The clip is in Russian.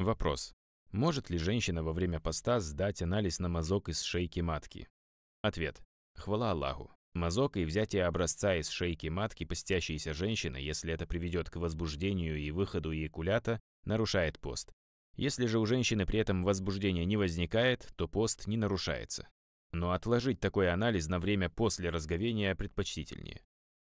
Вопрос. Может ли женщина во время поста сдать анализ на мазок из шейки матки? Ответ. Хвала Аллаху. Мазок и взятие образца из шейки матки постящейся женщины, если это приведет к возбуждению и выходу яйкулята, нарушает пост. Если же у женщины при этом возбуждение не возникает, то пост не нарушается. Но отложить такой анализ на время после разговения предпочтительнее.